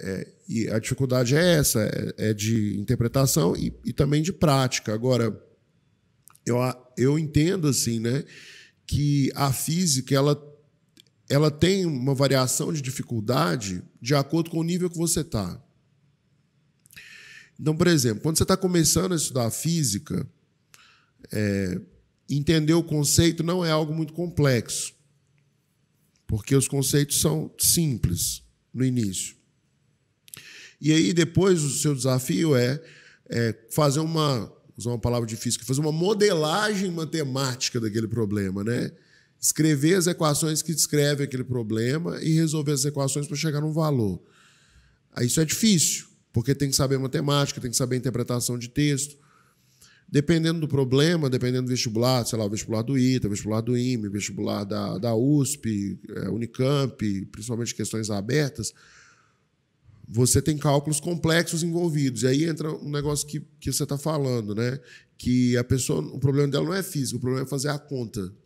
É, e a dificuldade é essa, é, é de interpretação e, e, também de prática. Agora, eu, eu entendo assim, né, que a física ela, ela tem uma variação de dificuldade de acordo com o nível que você está. Então, por exemplo, quando você está começando a estudar física, é, entender o conceito não é algo muito complexo, porque os conceitos são simples no início. E aí depois o seu desafio é, é fazer uma, usar uma palavra difícil, fazer uma modelagem matemática daquele problema, né? Escrever as equações que descrevem aquele problema e resolver as equações para chegar num valor. Aí isso é difícil, porque tem que saber matemática, tem que saber interpretação de texto. Dependendo do problema, dependendo do vestibular, sei lá, o vestibular do ITA, o vestibular do IME, vestibular da, da USP, é, Unicamp, principalmente questões abertas, você tem cálculos complexos envolvidos. E aí entra um negócio que, que você está falando, né? Que a pessoa, o problema dela não é físico, o problema é fazer a conta.